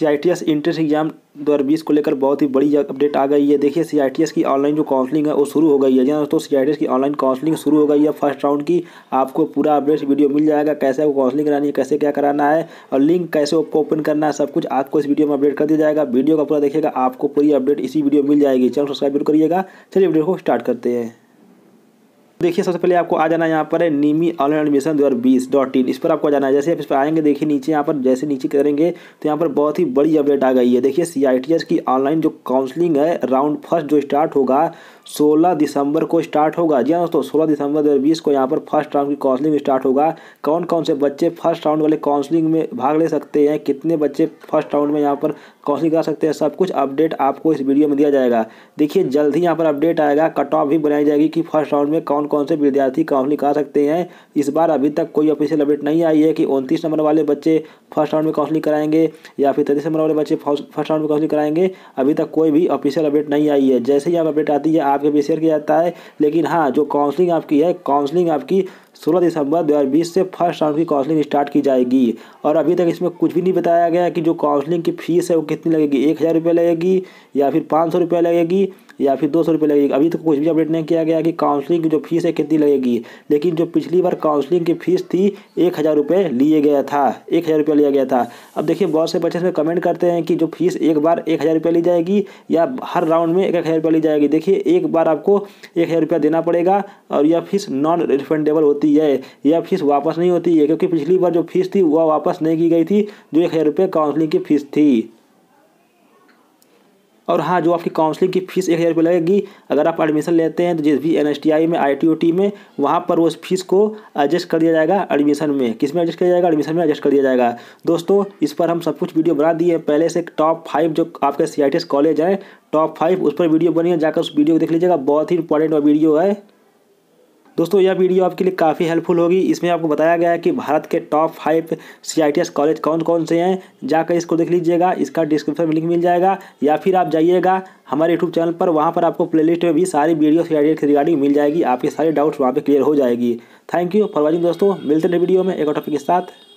C I T S entrance exam दो हज़ार बीस को लेकर बहुत ही बड़ी अपडेट आ गई है देखिए सी आई टी एस की ऑनलाइन जो काउंसलिंग है वो शुरू हो गई है जी हाँ दोस्तों सी आई टी एस की ऑनलाइन काउंसलिंग शुरू हो गई है फर्स्ट राउंड की आपको पूरा अपडेट वीडियो मिल जाएगा कैसे आपको काउंसलिंग करानी है कैसे क्या कराना है और लिंक कैसे आपको ओपन करना है सब कुछ आपको इस वीडियो में अपडेट कर दिया जाएगा वीडियो का पूरा देखिएगा आपको पूरी अपडेट इसी वीडियो मिल जाएगी चैनल सब्सक्राइब करिएगा चलिए वीडियो को स्टार्ट करते हैं देखिए सबसे पहले आपको आ जाना है यहाँ पर है नीमी ऑनलाइन एडमिशन दो हज़ार बीस डॉट इन इस पर आपको जाना है जैसे आप इस पर आएंगे देखिए नीचे यहाँ पर जैसे नीचे करेंगे तो यहाँ पर बहुत ही बड़ी अपडेट आ गई है देखिए सी आई टी एस की ऑनलाइन जो काउंसलिंग है राउंड फर्स्ट जो स्टार्ट होगा सोलह दिसंबर को स्टार्ट होगा जी हाँ दोस्तों सोलह दिसंबर दो बीस को यहाँ पर फर्स्ट राउंड की काउंसलिंग स्टार्ट होगा कौन कौन से बच्चे फर्स्ट राउंड वाले काउंसलिंग में भाग ले सकते हैं कितने बच्चे फर्स्ट राउंड में यहाँ पर काउंसलिंग करा सकते हैं सब कुछ अपडेट आपको इस वीडियो में दिया जाएगा देखिए जल्द ही यहाँ पर अपडेट आएगा कट ऑफ भी बनाई जाएगी कि फर्स्ट राउंड में कौन कौन से विद्यार्थी काउंसलिंग कर सकते हैं इस बार अभी तक कोई ऑफिशियल अपडेट नहीं आई है कि उनतीस नंबर वाले बच्चे फर्स्ट राउंड में काउंसलिंग कराएंगे या फिर तैतीस नंबर वाले बच्चे फर्स्ट राउंड में काउंसलिंग कराएंगे अभी तक कोई भी ऑफिशियल अपडेट नहीं आई है जैसे ही आप अपडेट आती है आपके भी शेयर किया जाता है लेकिन हाँ जो काउंसलिंग आपकी है काउंसलिंग आपकी 16 दिसंबर 2020 से फर्स्ट राउंड की काउंसलिंग स्टार्ट की जाएगी और अभी तक इसमें कुछ भी नहीं बताया गया कि जो काउंसलिंग की फ़ीस है वो कितनी लगेगी एक हज़ार रुपये लगेगी या फिर पाँच सौ रुपये लगेगी या फिर दो सौ रुपये लगेगी अभी तो कुछ भी अपडेट नहीं किया गया कि काउंसलिंग की जो फीस है कितनी लगेगी लेकिन जो पिछली बार काउंसलिंग की फ़ीस थी एक हज़ार रुपये लिए गया था एक हज़ार रुपया लिया गया था अब देखिए बहुत से बच्चे इसमें कमेंट करते हैं कि जो फीस एक बार एक हज़ार रुपया ली जाएगी या हर राउंड में एक एक हज़ार रुपया ली जाएगी देखिए एक बार आपको एक हज़ार रुपया देना पड़ेगा और यह फीस नॉन रिफंडेबल होती है यह फीस वापस नहीं होती है क्योंकि पिछली बार जो फीस थी वह वापस नहीं की गई थी जो एक हज़ार रुपये काउंसलिंग की फीस थी और हाँ जो आपकी काउंसलिंग की फ़ीस एक हज़ार रुपये लगेगी अगर आप एडमिशन लेते हैं तो जिस भी एन एस टी आई में आई टी ओ टी में वहाँ पर उस फीस को एडजस्ट कर दिया जाएगा एडमिशन में किस में एडजस्ट किया जाएगा एडमिशन में एडजस्ट कर दिया जाएगा दोस्तों इस पर हम सब कुछ वीडियो बना दिए हैं पहले से टॉप फाइव जो आपके C I T S college हैं टॉप फाइव उस पर वीडियो बनी है जाकर उस वीडियो को देख लीजिएगा बहुत ही इंपॉर्टेंट वीडियो है दोस्तों यह वीडियो आपके लिए काफ़ी हेल्पफुल होगी इसमें आपको बताया गया है कि भारत के टॉप फाइव सी कॉलेज कौन कौन से हैं जाकर इसको देख लीजिएगा इसका डिस्क्रिप्शन में लिंक मिल जाएगा या फिर आप जाइएगा हमारे यूट्यूब चैनल पर वहाँ पर आपको प्लेलिस्ट में भी सारी वीडियो सी के रिगार्डिंग मिल जाएगी आपके सारे डाउट्स वहाँ पर क्लियर हो जाएगी थैंक यू फॉर वॉचिंग दोस्तों मिलते हैं वीडियो में एक और टॉपिक के साथ